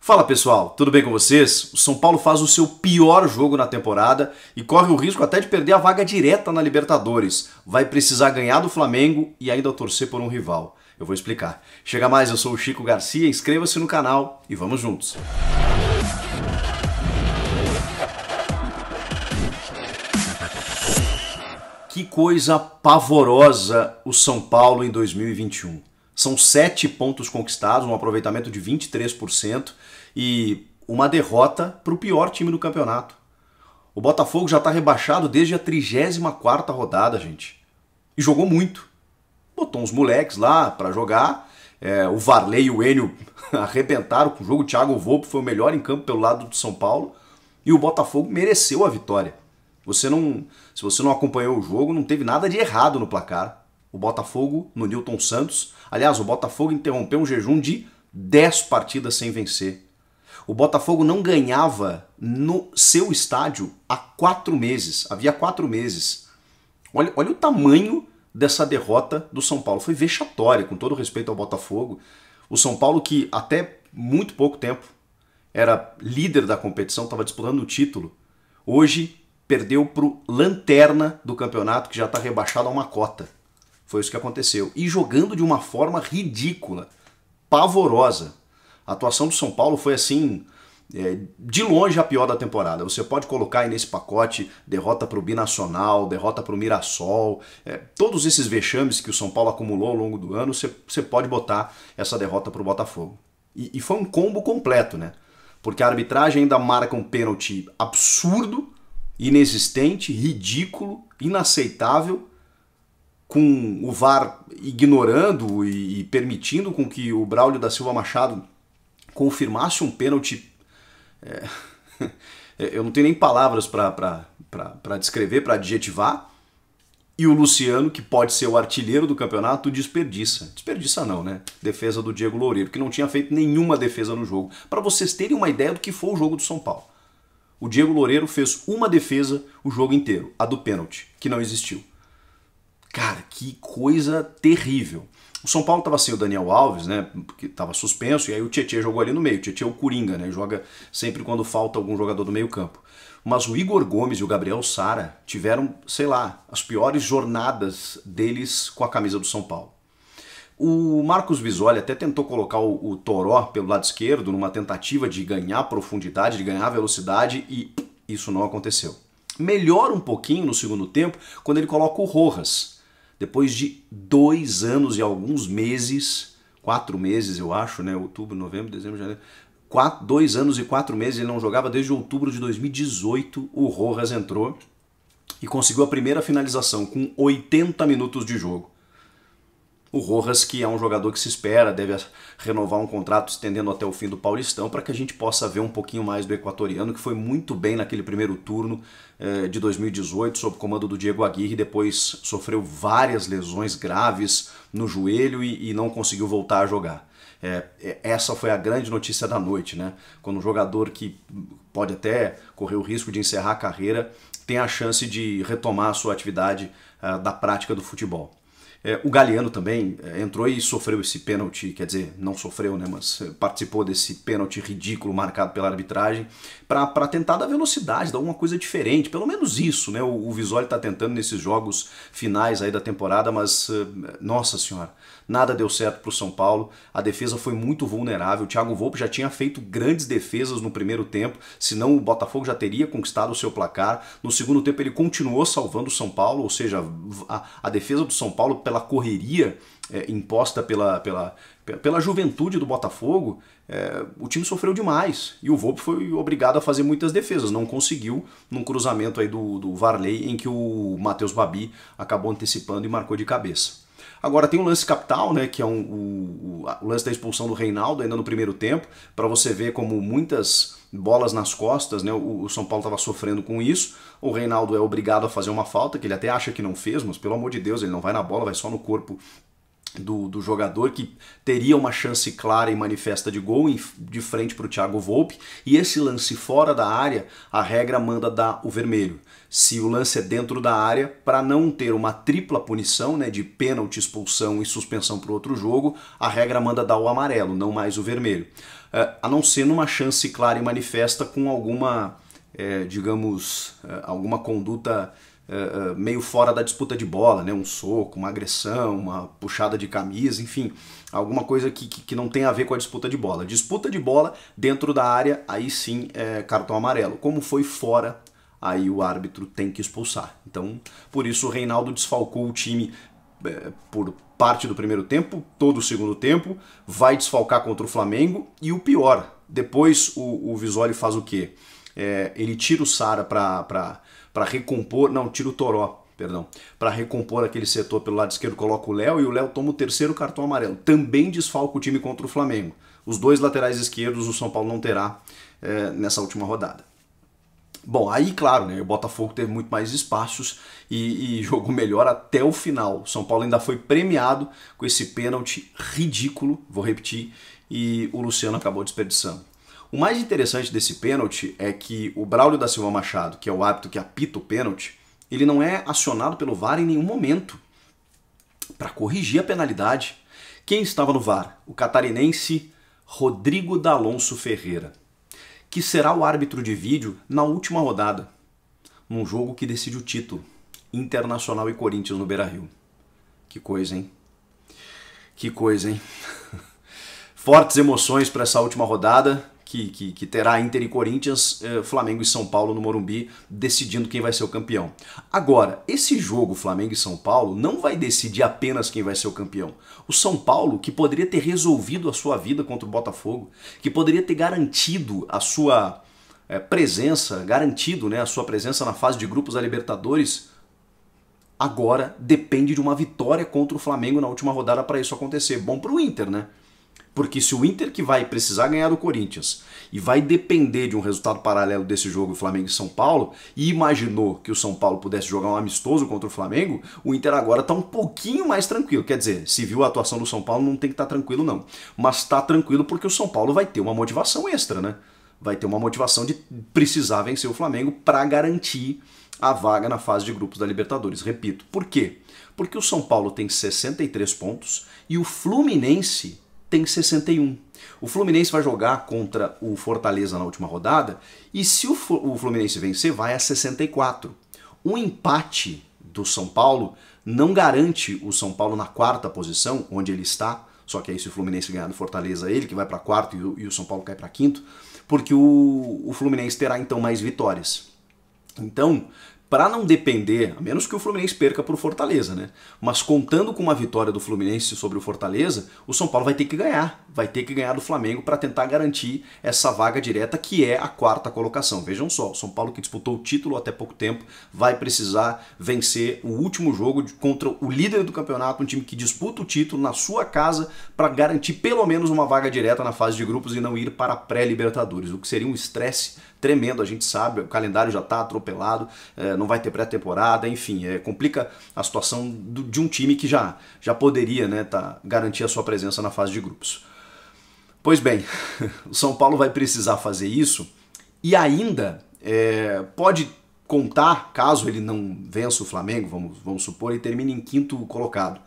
Fala pessoal, tudo bem com vocês? O São Paulo faz o seu pior jogo na temporada e corre o risco até de perder a vaga direta na Libertadores. Vai precisar ganhar do Flamengo e ainda torcer por um rival. Eu vou explicar. Chega mais, eu sou o Chico Garcia, inscreva-se no canal e vamos juntos. Que coisa pavorosa o São Paulo em 2021. São sete pontos conquistados, um aproveitamento de 23% e uma derrota para o pior time do campeonato. O Botafogo já está rebaixado desde a 34 rodada, gente. E jogou muito. Botou uns moleques lá para jogar. É, o Varley e o Enio arrebentaram com o jogo. O Thiago Volpe foi o melhor em campo pelo lado do São Paulo. E o Botafogo mereceu a vitória. Você não, se você não acompanhou o jogo, não teve nada de errado no placar. O Botafogo no Newton Santos. Aliás, o Botafogo interrompeu um jejum de 10 partidas sem vencer. O Botafogo não ganhava no seu estádio há quatro meses. Havia quatro meses. Olha, olha o tamanho dessa derrota do São Paulo. Foi vexatória, com todo respeito ao Botafogo. O São Paulo, que até muito pouco tempo era líder da competição, estava disputando o título, hoje perdeu para o Lanterna do campeonato, que já está rebaixado a uma cota. Foi isso que aconteceu. E jogando de uma forma ridícula, pavorosa. A atuação do São Paulo foi assim. É, de longe a pior da temporada. Você pode colocar aí nesse pacote derrota para o Binacional, derrota para o Mirassol, é, todos esses vexames que o São Paulo acumulou ao longo do ano, você, pode botar essa derrota para o Botafogo. E, e, foi um combo completo, né? Porque a arbitragem ainda marca um pênalti absurdo, inexistente, ridículo, inaceitável, com o VAR ignorando e, e permitindo com que o Braulio da Silva Machado confirmasse um pênalti. É, é, eu não tenho nem palavras para descrever, para adjetivar. E o Luciano, que pode ser o artilheiro do campeonato, desperdiça. Desperdiça não, né? Defesa do Diego Loureiro, que não tinha feito nenhuma defesa no jogo. Para vocês terem uma ideia do que foi o jogo do São Paulo. O Diego Loureiro fez uma defesa o jogo inteiro, a do pênalti, que não existiu. Cara, que coisa terrível o São Paulo estava sem o Daniel Alves, né, que estava suspenso, e aí o Tietchan jogou ali no meio. O Tietchan é o Coringa, né, joga sempre quando falta algum jogador do meio campo. Mas o Igor Gomes e o Gabriel Sara tiveram, sei lá, as piores jornadas deles com a camisa do São Paulo. O Marcos Visoli até tentou colocar o, o Toró pelo lado esquerdo numa tentativa de ganhar profundidade, de ganhar velocidade e isso não aconteceu. Melhora um pouquinho no segundo tempo quando ele coloca o Rojas, depois de dois anos e alguns meses, quatro meses eu acho, né? Outubro, novembro, dezembro, janeiro. Quatro, dois anos e quatro meses ele não jogava, desde outubro de 2018 o Rojas entrou e conseguiu a primeira finalização com 80 minutos de jogo. O Rojas, que é um jogador que se espera, deve renovar um contrato estendendo até o fim do Paulistão, para que a gente possa ver um pouquinho mais do equatoriano, que foi muito bem naquele primeiro turno eh, de 2018, sob comando do Diego Aguirre, depois sofreu várias lesões graves no joelho e, e não conseguiu voltar a jogar. É, é, essa foi a grande notícia da noite, né? Quando um jogador que pode até correr o risco de encerrar a carreira tem a chance de retomar a sua atividade uh, da prática do futebol. É, o Galeano também é, entrou e sofreu esse pênalti, quer dizer, não sofreu, né, mas é, participou desse pênalti ridículo marcado pela arbitragem para tentar dar velocidade, dar alguma coisa diferente, pelo menos isso, né? O, o Visoli está tentando nesses jogos finais aí da temporada, mas é, nossa senhora, nada deu certo para o São Paulo. A defesa foi muito vulnerável. O Thiago Volpe já tinha feito grandes defesas no primeiro tempo, senão o Botafogo já teria conquistado o seu placar. No segundo tempo ele continuou salvando o São Paulo, ou seja, a, a defesa do São Paulo pela correria é, imposta pela, pela, pela juventude do Botafogo, é, o time sofreu demais. E o Volpe foi obrigado a fazer muitas defesas. Não conseguiu num cruzamento aí do, do Varley, em que o Matheus Babi acabou antecipando e marcou de cabeça. Agora tem o lance capital, né, que é um, o, o, lance da expulsão do Reinaldo ainda no primeiro tempo, para você ver como muitas bolas nas costas, né, o, o São Paulo estava sofrendo com isso. O Reinaldo é obrigado a fazer uma falta que ele até acha que não fez, mas pelo amor de Deus, ele não vai na bola, vai só no corpo do, do, jogador que teria uma chance clara e manifesta de gol em, de frente para o Thiago Volpe e esse lance fora da área a regra manda dar o vermelho se o lance é dentro da área para não ter uma tripla punição né de pênalti expulsão e suspensão para outro jogo a regra manda dar o amarelo não mais o vermelho é, a não ser numa chance clara e manifesta com alguma é, digamos é, alguma conduta eh, eh, meio fora da disputa de bola, né? um soco, uma agressão, uma puxada de camisa, enfim, alguma coisa que, que, não tem a ver com a disputa de bola. Disputa de bola dentro da área, aí sim é cartão amarelo. Como foi fora, aí o árbitro tem que expulsar. Então, por isso o Reinaldo desfalcou o time é, por parte do primeiro tempo, todo o segundo tempo, vai desfalcar contra o Flamengo e o pior, depois o, o Visoli faz o quê? É, ele tira o Sara para para recompor, não, tira o Toró, perdão, para recompor aquele setor pelo lado esquerdo, coloca o Léo e o Léo toma o terceiro cartão amarelo. Também desfalca o time contra o Flamengo. Os dois laterais esquerdos o São Paulo não terá é, nessa última rodada. Bom, aí claro, né, o Botafogo teve muito mais espaços e, e jogou melhor até o final. O São Paulo ainda foi premiado com esse pênalti ridículo, vou repetir, e o Luciano acabou desperdiçando. O mais interessante desse pênalti é que o Braulio da Silva Machado, que é o árbitro que apita o pênalti, ele não é acionado pelo VAR em nenhum momento para corrigir a penalidade. Quem estava no VAR? O catarinense Rodrigo D'Alonso Ferreira, que será o árbitro de vídeo na última rodada, num jogo que decide o título, Internacional e Corinthians no Beira-Rio. Que coisa, hein? Que coisa, hein? Fortes emoções para essa última rodada que, que, que terá Inter e Corinthians, eh, Flamengo e São Paulo no Morumbi, decidindo quem vai ser o campeão. Agora, esse jogo Flamengo e São Paulo não vai decidir apenas quem vai ser o campeão. O São Paulo, que poderia ter resolvido a sua vida contra o Botafogo, que poderia ter garantido a sua eh, presença, garantido né, a sua presença na fase de grupos da Libertadores, agora depende de uma vitória contra o Flamengo na última rodada para isso acontecer. Bom para o Inter, né? Porque se o Inter que vai precisar ganhar do Corinthians e vai depender de um resultado paralelo desse jogo Flamengo e São Paulo, e imaginou que o São Paulo pudesse jogar um amistoso contra o Flamengo, o Inter agora está um pouquinho mais tranquilo. Quer dizer, se viu a atuação do São Paulo, não tem que estar tá tranquilo não. Mas está tranquilo porque o São Paulo vai ter uma motivação extra, né? Vai ter uma motivação de precisar vencer o Flamengo para garantir a vaga na fase de grupos da Libertadores. Repito, por quê? Porque o São Paulo tem 63 pontos e o Fluminense tem 61. O Fluminense vai jogar contra o Fortaleza na última rodada e se o, Fluminense vencer, vai a 64. Um empate do São Paulo não garante o São Paulo na quarta posição, onde ele está. Só que aí, se o Fluminense ganhar do Fortaleza, ele que vai para quarto e o, e o, São Paulo cai para quinto, porque o, o Fluminense terá então mais vitórias. Então, para não depender, a menos que o Fluminense perca para o Fortaleza, né? Mas contando com uma vitória do Fluminense sobre o Fortaleza, o São Paulo vai ter que ganhar, vai ter que ganhar do Flamengo para tentar garantir essa vaga direta que é a quarta colocação. Vejam só, o São Paulo que disputou o título até pouco tempo vai precisar vencer o último jogo contra o líder do campeonato, um time que disputa o título na sua casa para garantir pelo menos uma vaga direta na fase de grupos e não ir para pré-libertadores, o que seria um estresse tremendo, a gente sabe, o calendário já está atropelado, é, não vai ter pré-temporada, enfim, é, complica a situação do, de um time que já, já poderia né, tá, garantir a sua presença na fase de grupos. Pois bem, o São Paulo vai precisar fazer isso e ainda é, pode contar, caso ele não vença o Flamengo, vamos, vamos supor, e termine em quinto colocado.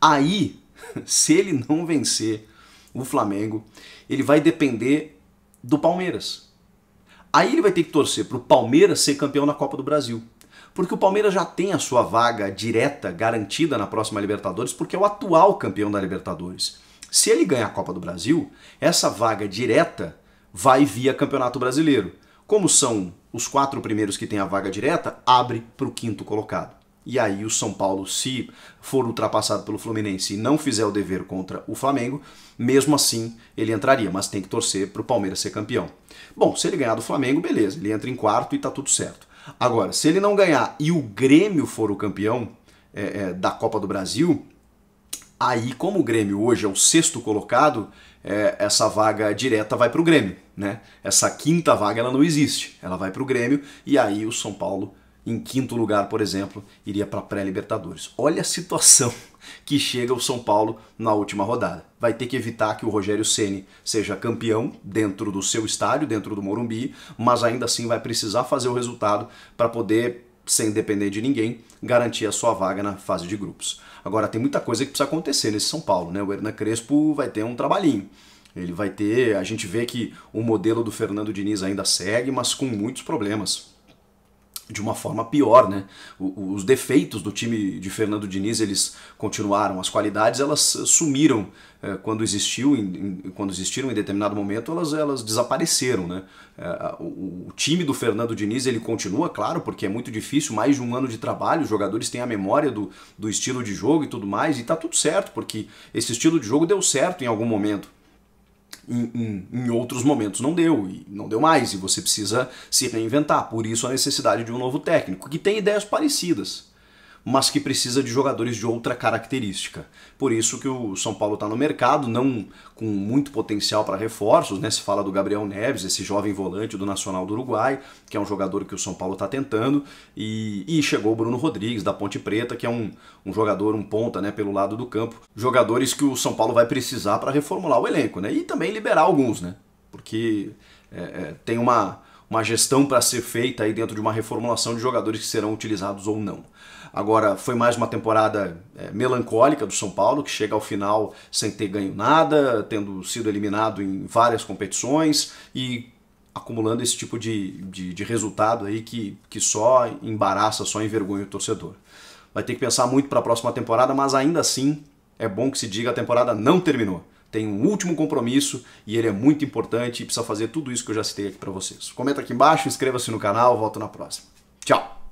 Aí, se ele não vencer o Flamengo, ele vai depender do Palmeiras. Aí ele vai ter que torcer para o Palmeiras ser campeão na Copa do Brasil. Porque o Palmeiras já tem a sua vaga direta garantida na próxima Libertadores, porque é o atual campeão da Libertadores. Se ele ganhar a Copa do Brasil, essa vaga direta vai via Campeonato Brasileiro. Como são os quatro primeiros que têm a vaga direta, abre para o quinto colocado e aí o São Paulo, se for ultrapassado pelo Fluminense e não fizer o dever contra o Flamengo, mesmo assim ele entraria, mas tem que torcer para o Palmeiras ser campeão. Bom, se ele ganhar do Flamengo, beleza, ele entra em quarto e está tudo certo. Agora, se ele não ganhar e o Grêmio for o campeão é, é, da Copa do Brasil, aí como o Grêmio hoje é o sexto colocado, é, essa vaga direta vai para o Grêmio, né? Essa quinta vaga ela não existe, ela vai para o Grêmio e aí o São Paulo em quinto lugar, por exemplo, iria para a pré-Libertadores. Olha a situação que chega o São Paulo na última rodada. Vai ter que evitar que o Rogério Ceni seja campeão dentro do seu estádio, dentro do Morumbi, mas ainda assim vai precisar fazer o resultado para poder sem depender de ninguém, garantir a sua vaga na fase de grupos. Agora, tem muita coisa que precisa acontecer nesse São Paulo, né? O Hernan Crespo vai ter um trabalhinho. Ele vai ter. A gente vê que o modelo do Fernando Diniz ainda segue, mas com muitos problemas de uma forma pior, né? Os defeitos do time de Fernando Diniz eles continuaram, as qualidades elas eh, sumiram eh, quando existiu, quando existiram em determinado momento elas elas desapareceram, né? Eh, o time do Fernando Diniz ele continua, claro, porque é muito difícil, mais de um ano de trabalho, os jogadores têm a memória do, do estilo de jogo e tudo mais e tá tudo certo porque esse estilo de jogo deu certo em algum momento em, em, em, outros momentos não deu, e não deu mais, e você precisa se reinventar. Por isso a necessidade de um novo técnico, que tem ideias parecidas mas que precisa de jogadores de outra característica. Por isso que o São Paulo está no mercado, não com muito potencial para reforços, né? Se fala do Gabriel Neves, esse jovem volante do Nacional do Uruguai, que é um jogador que o São Paulo está tentando, e, e, chegou o Bruno Rodrigues da Ponte Preta, que é um, um jogador, um ponta, né, pelo lado do campo, jogadores que o São Paulo vai precisar para reformular o elenco, né? E também liberar alguns, né? Porque é, é, tem uma uma gestão para ser feita aí dentro de uma reformulação de jogadores que serão utilizados ou não. Agora, foi mais uma temporada é, melancólica do São Paulo, que chega ao final sem ter ganho nada, tendo sido eliminado em várias competições e acumulando esse tipo de, de, de resultado aí que, que só embaraça, só envergonha o torcedor. Vai ter que pensar muito para a próxima temporada, mas ainda assim é bom que se diga a temporada não terminou. Tem um último compromisso e ele é muito importante e precisa fazer tudo isso que eu já citei aqui para vocês. Comenta aqui embaixo, inscreva-se no canal, volto na próxima. Tchau!